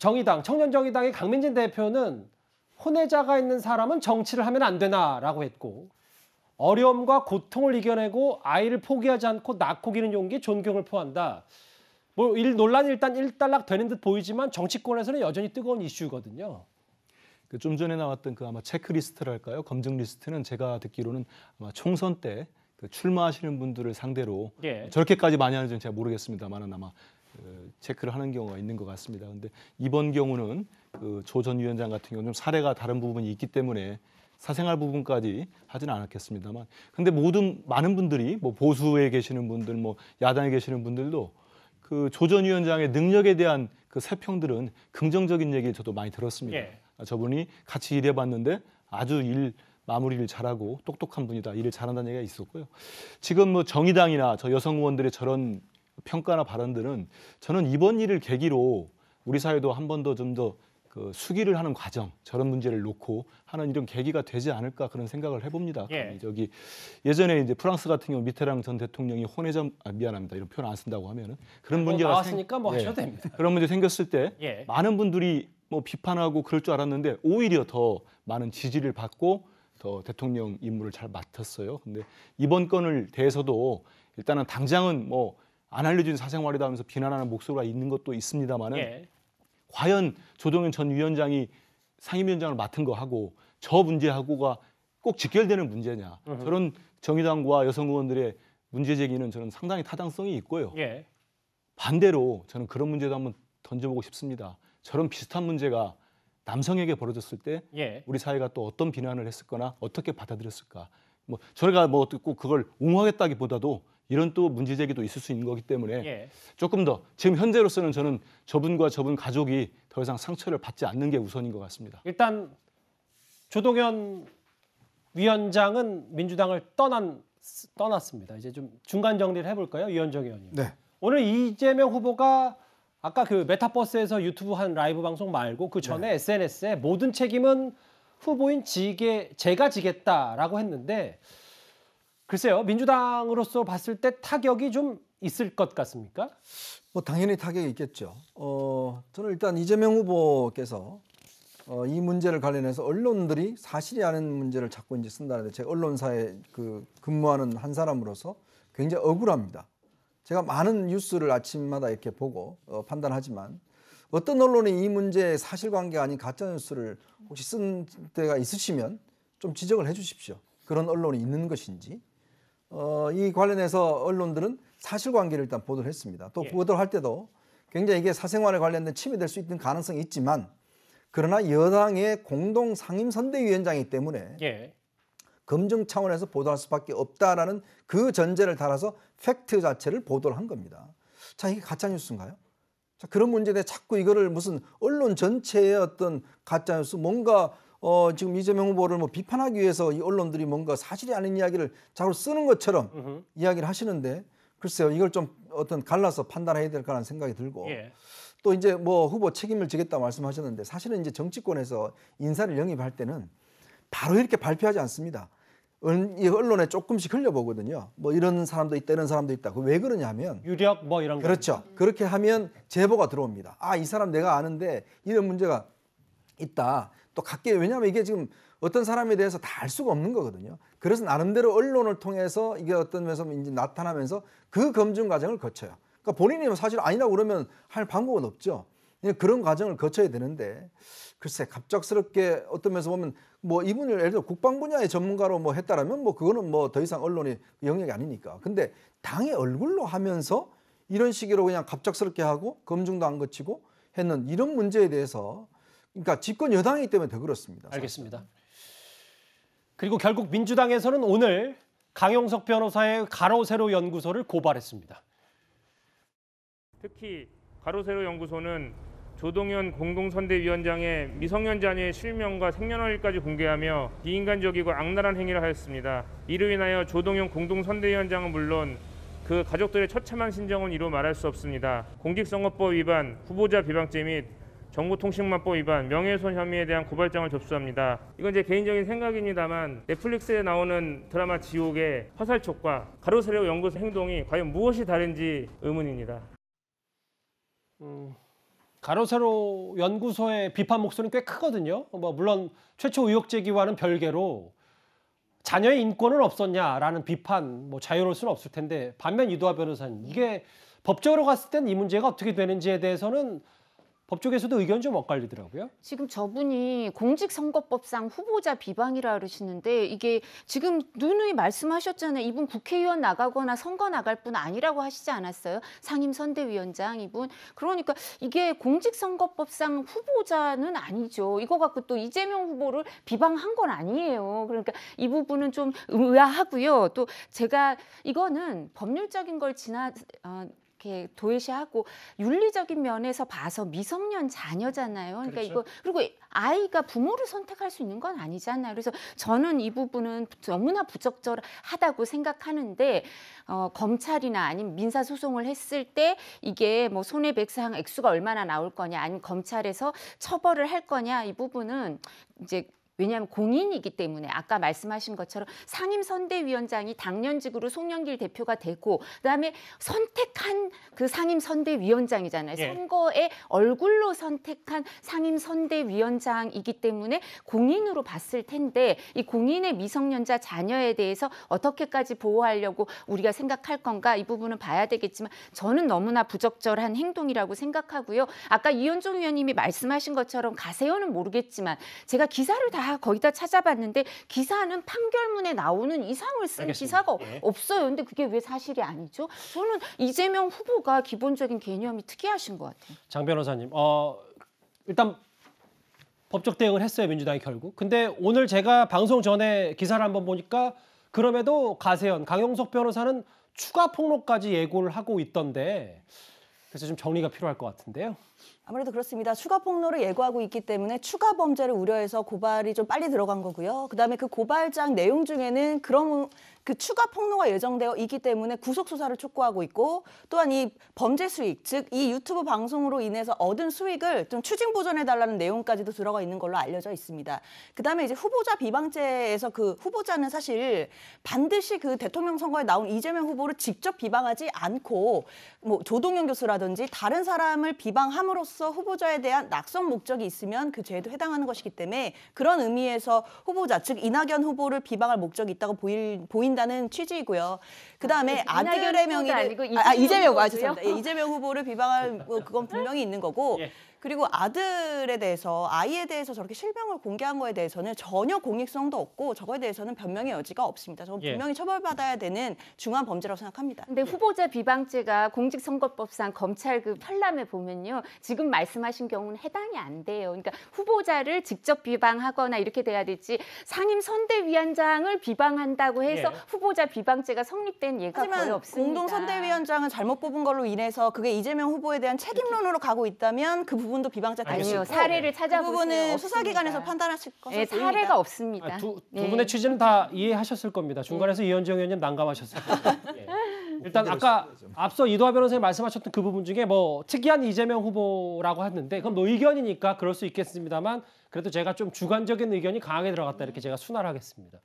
정의당, 청년정의당의 강민진 대표는 혼외자가 있는 사람은 정치를 하면 안 되나라고 했고 어려움과 고통을 이겨내고 아이를 포기하지 않고 낳고 기는 용기 존경을 표한다. 뭐 일 논란이 일단 일단락 되는 듯 보이지만 정치권에서는 여전히 뜨거운 이슈거든요. 그 좀 전에 나왔던 그 아마 체크리스트랄까요? 검증 리스트는 제가 듣기로는 아마 총선 때 그 출마하시는 분들을 상대로 예. 저렇게까지 많이 하는지는 제가 모르겠습니다만은 아마 체크를 하는 경우가 있는 것 같습니다. 그런데 이번 경우는 그 조전 위원장 같은 경우는 좀 사례가 다른 부분이 있기 때문에 사생활 부분까지 하진 않았겠습니다만 근데 모든 많은 분들이 뭐 보수에 계시는 분들 뭐 야당에 계시는 분들도 그 조전 위원장의 능력에 대한 그 세평들은 긍정적인 얘기를 저도 많이 들었습니다. 예. 아, 저분이 같이 일해봤는데 아주 일 마무리를 잘하고 똑똑한 분이다. 일을 잘한다는 얘기가 있었고요. 지금 뭐 정의당이나 저 여성 의원들의 저런 평가나 발언들은 저는 이번 일을 계기로 우리 사회도 한 번 더 좀 더 그 수기를 하는 과정 저런 문제를 놓고 하는 이런 계기가 되지 않을까 그런 생각을 해봅니다. 예. 저기 예전에 이제 프랑스 같은 경우 미테랑 전 대통령이 혼외전 아, 미안합니다 이런 표현 안 쓴다고 하면은 그런 아, 뭐 문제가 나왔으니까 생, 뭐 예. 하셔도 예. 됩니다. 그런 문제 생겼을 때 예. 많은 분들이 뭐 비판하고 그럴 줄 알았는데 오히려 더 많은 지지를 받고 더 대통령 임무를 잘 맡았어요. 근데 이번 건을 대해서도 일단은 당장은 뭐안 알려진 사생활이다 하면서 비난하는 목소리가 있는 것도 있습니다만은 예. 과연 조동현 전 위원장이 상임위원장을 맡은 거하고 저 문제하고가 꼭 직결되는 문제냐 으흠. 저런 정의당과 여성 의원들의 문제 제기는 저는 상당히 타당성이 있고요. 예. 반대로 저는 그런 문제도 한번 던져보고 싶습니다. 저런 비슷한 문제가 남성에게 벌어졌을 때 예. 우리 사회가 또 어떤 비난을 했을거나 어떻게 받아들였을까? 뭐 저희가 뭐꼭 그걸 옹호하겠다기보다도 이런 또 문제 제기도 있을 수 있는 거기 때문에 예. 조금 더 지금 현재로서는 저는 저분과 저분 가족이 더 이상 상처를 받지 않는 게 우선인 것 같습니다. 일단 조동현 위원장은 민주당을 떠난 떠났습니다. 이제 좀 중간 정리를 해볼까요, 위원정 의원님? 네. 오늘 이재명 후보가 아까 그 메타버스에서 유튜브 한 라이브 방송 말고 그 전에 네. SNS에 모든 책임은 후보인 지게 제가 지겠다라고 했는데 글쎄요, 민주당으로서 봤을 때 타격이 좀 있을 것 같습니까? 뭐 당연히 타격이 있겠죠. 어, 저는 일단 이재명 후보께서 어, 이 문제를 관련해서 언론들이 사실이 아닌 문제를 자꾸 이제 쓴다는데 제가 언론사에 그 근무하는 한 사람으로서 굉장히 억울합니다. 제가 많은 뉴스를 아침마다 이렇게 보고 어, 판단하지만 어떤 언론이 이 문제의 사실관계 아닌 가짜 뉴스를 혹시 쓴 때가 있으시면 좀 지적을 해주십시오. 그런 언론이 있는 것인지 어, 이 관련해서 언론들은 사실관계를 일단 보도를 했습니다. 또 예. 보도를 할 때도 굉장히 이게 사생활에 관련된 침해될 수 있는 가능성이 있지만 그러나 여당의 공동 상임 선대위원장이기 때문에 예. 검증 차원에서 보도할 수밖에 없다라는 그 전제를 달아서 팩트 자체를 보도를 한 겁니다. 자 이게 가짜 뉴스인가요? 자 그런 문제에 대해 자꾸 이거를 무슨 언론 전체의 어떤 가짜 뉴스 뭔가 어, 지금 이재명 후보를 뭐 비판하기 위해서 이 언론들이 뭔가 사실이 아닌 이야기를 자꾸 쓰는 것처럼 으흠. 이야기를 하시는데 글쎄요 이걸 좀 어떤 갈라서 판단해야 될 거라는 생각이 들고 예. 또 이제 뭐 후보 책임을 지겠다 말씀하셨는데 사실은 이제 정치권에서 인사를 영입할 때는 바로 이렇게 발표하지 않습니다. 이 언론에 조금씩 흘려보거든요. 뭐 이런 사람도 있다, 이런 사람도 있다. 그 왜 그러냐면 하 유력 뭐 이런 그렇죠. 거. 그렇게 하면 제보가 들어옵니다. 아 이 사람 내가 아는데 이런 문제가 있다. 또 각계 왜냐하면 이게 지금 어떤 사람에 대해서 다 알 수가 없는 거거든요. 그래서 나름대로 언론을 통해서 이게 어떤 면에서 이제 나타나면서 그 검증 과정을 거쳐요. 그러니까 본인이 뭐 사실 아니라고 그러면 할 방법은 없죠. 그런 과정을 거쳐야 되는데 글쎄 갑작스럽게 어떤 면에서 보면 뭐 이분을 예를 들어 국방 분야의 전문가로 뭐 했다라면 뭐 그거는 뭐 더 이상 언론의 영역이 아니니까. 근데 당의 얼굴로 하면서 이런 식으로 그냥 갑작스럽게 하고 검증도 안 거치고 했는 이런 문제에 대해서 그러니까 집권 여당이기 때문에 더 그렇습니다. 사실 알겠습니다. 그리고 결국 민주당에서는 오늘 강용석 변호사의 가로세로 연구소를 고발했습니다. 특히 가로세로 연구소는 조동현 공동선대위원장의 미성년 자녀의 실명과 생년월일까지 공개하며 비인간적이고 악랄한 행위를 하였습니다. 이로 인하여 조동현 공동선대위원장은 물론 그 가족들의 처참한 심정은 이루 말할 수 없습니다. 공직선거법 위반, 후보자 비방죄 및 정보통신망법 위반, 명예훼손 혐의에 대한 고발장을 접수합니다. 이건 제 개인적인 생각입니다만 넷플릭스에 나오는 드라마 지옥의 화살촉과 가로세력 연구 소 행동이 과연 무엇이 다른지 의문입니다. 음, 가로세로 연구소의 비판 목소리는 꽤 크거든요. 뭐 물론 최초 의혹 제기와는 별개로 자녀의 인권은 없었냐라는 비판, 뭐 자유로울 수는 없을 텐데 반면 이도하 변호사님 이게 법적으로 갔을 땐 이 문제가 어떻게 되는지에 대해서는 법조계에서도 의견 좀 엇갈리더라고요. 지금 저분이 공직선거법상 후보자 비방이라 그러시는데 이게 지금 누누이 말씀하셨잖아요. 이분 국회의원 나가거나 선거 나갈 뿐 아니라고 하시지 않았어요? 상임선대위원장 이분. 그러니까 이게 공직선거법상 후보자는 아니죠. 이거 갖고 또 이재명 후보를 비방한 건 아니에요. 그러니까 이 부분은 좀 의아하고요. 또 제가 이거는 법률적인 걸 지나 어, 이렇게 도외시하고 윤리적인 면에서 봐서 미성년 자녀잖아요. 그러니까 그렇죠. 이거 그리고 아이가 부모를 선택할 수 있는 건 아니잖아요. 그래서 저는 이 부분은 너무나 부적절하다고 생각하는데 어, 검찰이나 아니면 민사 소송을 했을 때 이게 뭐 손해배상 액수가 얼마나 나올 거냐 아니면 검찰에서 처벌을 할 거냐 이 부분은 이제 왜냐하면 공인이기 때문에 아까 말씀하신 것처럼 상임선대위원장이 당년직으로 송영길 대표가 되고 그다음에 선택한 그 상임선대위원장이잖아요. 예. 선거에 얼굴로 선택한 상임선대위원장이기 때문에 공인으로 봤을 텐데 이 공인의 미성년자 자녀에 대해서 어떻게까지 보호하려고 우리가 생각할 건가 이 부분은 봐야 되겠지만 저는 너무나 부적절한 행동이라고 생각하고요. 아까 이현종 위원님이 말씀하신 것처럼 가세요는 모르겠지만 제가 기사를 다 거기다 찾아봤는데 기사는 판결문에 나오는 이상을 쓴 알겠습니다. 기사가 예. 없어요. 근데 그게 왜 사실이 아니죠? 저는 이재명 후보가 기본적인 개념이 특이하신 것 같아요. 장 변호사님, 어, 일단 법적 대응을 했어요 민주당이 결국. 근데 오늘 제가 방송 전에 기사를 한번 보니까 그럼에도 가세현, 강용석 변호사는 추가 폭로까지 예고를 하고 있던데 그래서 좀 정리가 필요할 것 같은데요. 아무래도 그렇습니다. 추가 폭로를 예고하고 있기 때문에 추가 범죄를 우려해서 고발이 좀 빨리 들어간 거고요. 그다음에 그 고발장 내용 중에는 그런 그 추가 폭로가 예정되어 있기 때문에 구속 수사를 촉구하고 있고 또한 이 범죄 수익 즉 이 유튜브 방송으로 인해서 얻은 수익을 좀 추징 보전해 달라는 내용까지도 들어가 있는 걸로 알려져 있습니다. 그다음에 이제 후보자 비방죄에서 그 후보자는 사실 반드시 그 대통령 선거에 나온 이재명 후보를 직접 비방하지 않고 뭐 조동현 교수라든지 다른 사람을 비방함으로써 선서 후보자에 대한 낙선 목적이 있으면 그 죄에도 해당하는 것이기 때문에 그런 의미에서 후보자 즉 이낙연 후보를 비방할 목적이 있다고 보일, 보인다는 취지이고요. 그다음에 아, 들의 명의를 아, 아, 이재명 아, 이재명 맞습니다. 예, 이재명 후보를 비방할 뭐, 그건 분명히 있는 거고 예. 그리고 아들에 대해서 아이에 대해서 저렇게 실명을 공개한 거에 대해서는 전혀 공익성도 없고 저거에 대해서는 변명의 여지가 없습니다. 저는 예. 분명히 처벌받아야 되는 중한 범죄라고 생각합니다. 근데 예. 후보자 비방죄가 공직선거법상 검찰 그 판람에 보면요. 지금 말씀하신 경우는 해당이 안 돼요. 그러니까 후보자를 직접 비방하거나 이렇게 돼야 되지 상임 선대위원장을 비방한다고 해서 예. 후보자 비방죄가 성립된 예가 거의 없습니다. 공동 선대위원장은 잘못 뽑은 걸로 인해서 그게 이재명 후보에 대한 책임론으로 가고 있다면 그 부분 분도 비방자 아니요 사례를 찾아보세요. 그 부분은 수사기관에서 판단하실 것 네, 같습니다. 사례가 없습니다. 아, 두, 두 네. 분의 취지는 다 이해하셨을 겁니다. 중간에서 네. 이현정 의원님 난감하셨을 겁니다. 예. 일단 아까 앞서 이도하 변호사님 말씀하셨던 그 부분 중에 뭐 특이한 이재명 후보라고 했는데그건 노의견이니까 뭐 그럴 수 있겠습니다만 그래도 제가 좀 주관적인 의견이 강하게 들어갔다 이렇게 제가 순화를 하겠습니다.